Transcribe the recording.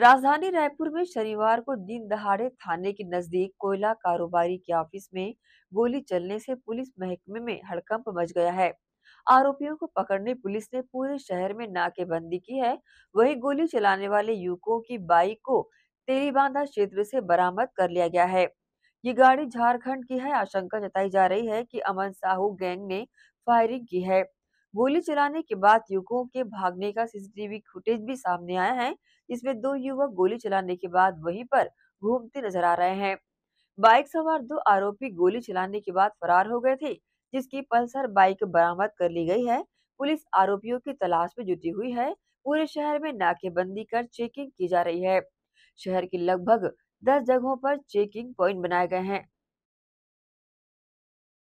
राजधानी रायपुर में शनिवार को दिन दहाड़े थाने के नजदीक कोयला कारोबारी के ऑफिस में गोली चलने से पुलिस महकमे में हड़कंप मच गया है आरोपियों को पकड़ने पुलिस ने पूरे शहर में नाकेबंदी की है वही गोली चलाने वाले युवकों की बाइक को तेलीबांधा क्षेत्र से बरामद कर लिया गया है ये गाड़ी झारखंड की है आशंका जताई जा रही है कि अमन साहू गैंग ने फायरिंग की है गोली चलाने के बाद युवकों के भागने का सीसीटीवी फुटेज भी सामने आया है जिसमें दो युवक गोली चलाने के बाद वहीं पर घूमते नजर आ रहे हैं बाइक सवार दो आरोपी गोली चलाने के बाद फरार हो गए थे जिसकी पल्सर बाइक बरामद कर ली गई है पुलिस आरोपियों की तलाश में जुटी हुई है पूरे शहर में नाकेबंदी कर चेकिंग की जा रही है शहर की लगभग दस जगहों पर चेकिंग प्वाइंट बनाए गए हैं